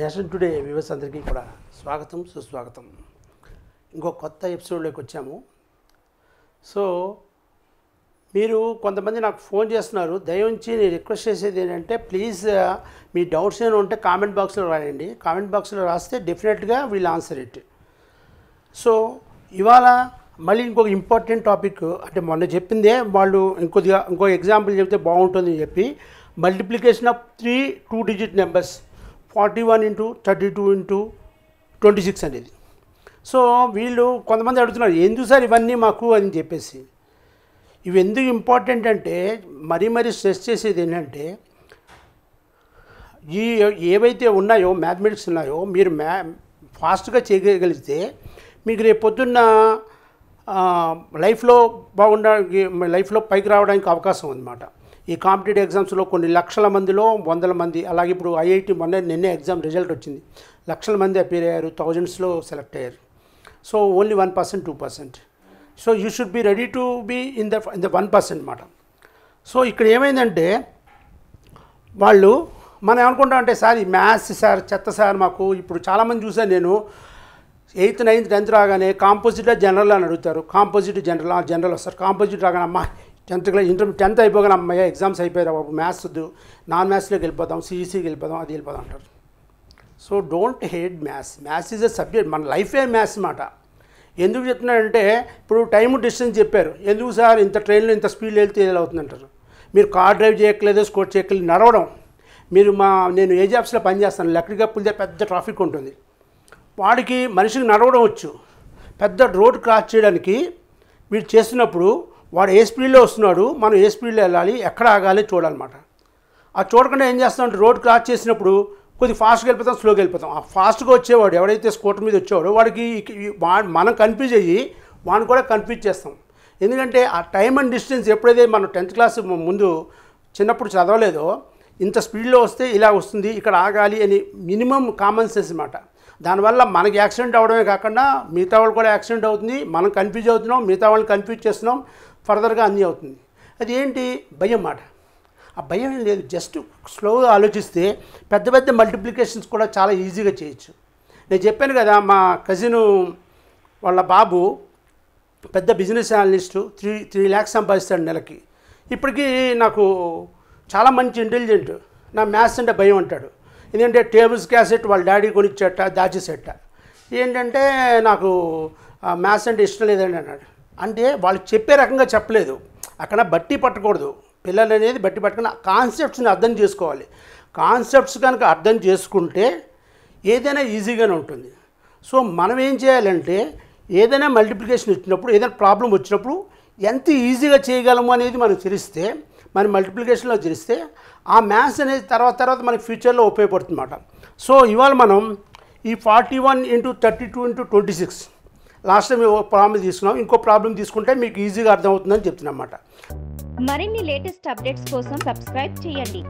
nation today viewers అందరికీ కూడా స్వాగతం సుస్వాగతం ఇంకో కొత్త ఎపిసోడ్లోకి వచ్చాము సో మీరు కొంతమంది నాకు ఫోన్ చేస్తున్నారు దయవుంచి నేను రిక్వెస్ట్ చేసేది ఏంటంటే ప్లీజ్ మీ డౌట్స్ ఏమైనా ఉంటే కామెంట్ బాక్స్లో రాయండి కామెంట్ బాక్స్లో రాస్తే డెఫినెట్గా వీళ్ళు ఆన్సర్ ఇట్ సో ఇవాళ మళ్ళీ ఇంకొక ఇంపార్టెంట్ టాపిక్ అంటే మొన్న చెప్పిందే వాళ్ళు ఇంకొద్దిగా ఇంకో ఎగ్జాంపుల్ చెప్తే బాగుంటుందని చెప్పి multiplication of three two digit numbers forty one into thirty two into twenty six అనేది సో వీళ్ళు కొంతమంది అడుగుతున్నారు ఎందుకు సార్ ఇవన్నీ మాకు అని చెప్పేసి ఇవి ఎందుకు ఇంపార్టెంట్ అంటే మరీ మరీ స్ట్రెస్ చేసేది ఏంటంటే ఈ ఏవైతే ఉన్నాయో మ్యాథమెటిక్స్ ఉన్నాయో మీరు మ్యా ఫాస్ట్గా చేయగలిగితే మీకు రేపు పొద్దున్న లైఫ్లో బాగుండ లైఫ్లో పైకి రావడానికి అవకాశం ఉందన్నమాట ఈ కాంపిటేటివ్ ఎగ్జామ్స్లో కొన్ని లక్షల మందిలో వందల మంది అలాగే ఇప్పుడు ఐఐటి మొన్న నిన్నే ఎగ్జామ్ రిజల్ట్ వచ్చింది లక్షల మంది అపేర్ అయ్యారు థౌజండ్స్లో సెలెక్ట్ అయ్యారు so only one percent two percent so you should be ready to be in the in the one percent అనమాట సో ఇక్కడ ఏమైందంటే వాళ్ళు మనం ఏమనుకుంటాం అంటే సార్ ఈ మ్యాథ్స్ సార్ చెత్త సార్ మాకు ఇప్పుడు చాలామంది చూసాను నేను ఎయిత్ నైన్త్ టెన్త్ రాగానే కాంపోజిట్ జనరల్ అని అడుగుతారు కాంపోజిట్ జనరల్ జనరల్ వస్తారు కాంపోజిట్ రాగానే అమ్మా టెన్త్ క్లాస్ ఇంటర్ టెన్త్ అయిపోగానే అమ్మాయి ఎగ్జామ్స్ అయిపోయారు బాబు మ్యాథ్స్ వద్దు నాన్ మ్యాథ్స్లోకి వెళ్ళిపోతాం సిఈసీకి వెళ్ళిపోదాం అది వెళ్ళిపోదాం అంటారు so don't hate maths maths is a subject మన లైఫే మ్యాథ్స్ మాట ఎందుకు చెప్తున్నాడంటే ఇప్పుడు టైం డిస్టెన్స్ చెప్పారు ఎందుకు సార్ ఇంత ట్రైన్లో ఇంత స్పీడ్లో వెళ్తే ఏదో అవుతుందంటారు మీరు కార్ డ్రైవ్ చేయట్లేదు స్కోర్ చేయట్లేదు నడవడం మీరు మా నేను ఏ జాబ్స్లో పనిచేస్తాను లెక్కడిగా పులిదే పెద్ద ట్రాఫిక్ ఉంటుంది వాడికి మనిషికి నడవడం వచ్చు పెద్ద రోడ్ క్రాస్ చేయడానికి వీడు చేస్తున్నప్పుడు వాడు ఏ స్పీడ్లో వస్తున్నాడు మనం ఏ స్పీడ్లో వెళ్ళాలి ఎక్కడ ఆగాలి చూడాలన్నమాట ఆ చూడకుండా ఏం చేస్తాం అంటే రోడ్ క్రాస్ చేసినప్పుడు కొద్ది ఫాస్ట్గా వెళ్ళిపోతాం స్లోగా వెళ్ళిపోతాం ఆ ఫాస్ట్గా వచ్చేవాడు ఎవడైతే స్కూటర్ మీద వచ్చేవాడో వాడికి మనం కన్ఫ్యూజ్ అయ్యి వాడిని కూడా కన్ఫ్యూజ్ చేస్తాం ఎందుకంటే ఆ టైం అండ్ డిస్టెన్స్ ఎప్పుడైతే మనం టెన్త్ క్లాస్ ముందు చిన్నప్పుడు చదవలేదో ఇంత స్పీడ్లో వస్తే ఇలా వస్తుంది ఇక్కడ ఆగాలి అని మినిమం కామన్ సెన్స్ అనమాట దానివల్ల మనకి యాక్సిడెంట్ అవడమే కాకుండా మిగతా వాళ్ళు కూడా యాక్సిడెంట్ అవుతుంది మనం కన్ఫ్యూజ్ అవుతున్నాం మిగతా వాళ్ళని కన్ఫ్యూజ్ చేస్తున్నాం ఫర్దర్గా అన్నీ అవుతుంది అది ఏంటి భయం మాట ఆ భయం ఏం లేదు జస్ట్ స్లోగా ఆలోచిస్తే పెద్ద పెద్ద మల్టిప్లికేషన్స్ కూడా చాలా ఈజీగా చేయొచ్చు నేను చెప్పాను కదా మా కజిన్ వాళ్ళ బాబు పెద్ద business analyst three three lakhs సంపాదిస్తాడు నెలకి ఇప్పటికీ నాకు చాలా మంచి ఇంటెలిజెంట్ నా మ్యాథ్స్ అంటే భయం అంటాడు ఎందుకంటే టేబుల్స్ క్యాసెట్ వాళ్ళ డాడీ కొనిచ్చేట దాచేసేట ఏంటంటే నాకు మ్యాథ్స్ అంటే ఇష్టం లేదండి అన్నాడు అంటే వాళ్ళు చెప్పే రకంగా చెప్పలేదు అక్కడ బట్టి పట్టకూడదు పిల్లలు అనేది బట్టి పట్టుకుని కాన్సెప్ట్స్ని అర్థం చేసుకోవాలి కాన్సెప్ట్స్ కనుక అర్థం చేసుకుంటే ఏదైనా ఈజీగానే ఉంటుంది సో మనం ఏం చేయాలంటే ఏదైనా మల్టిప్లికేషన్ వచ్చినప్పుడు ఏదైనా ప్రాబ్లం వచ్చినప్పుడు ఎంత ఈజీగా చేయగలము అనేది మనం తెలిస్తే మనం మల్టిప్లికేషన్లో తెలిస్తే ఆ మ్యాథ్స్ అనేది తర్వాత తర్వాత మనకి ఫ్యూచర్లో ఉపయోగపడుతుందన్నమాట సో ఇవాళ మనం ఈ forty one into thirty two into twenty six last time ఒక ప్రాబ్లం తీసుకున్నాం ఇంకో ప్రాబ్లం తీసుకుంటే మీకు ఈజీగా అర్థమవుతుందని చెప్తున్నమాట మరిన్ని లేటెస్ట్ అప్డేట్స్ కోసం సబ్స్క్రైబ్ చేయండి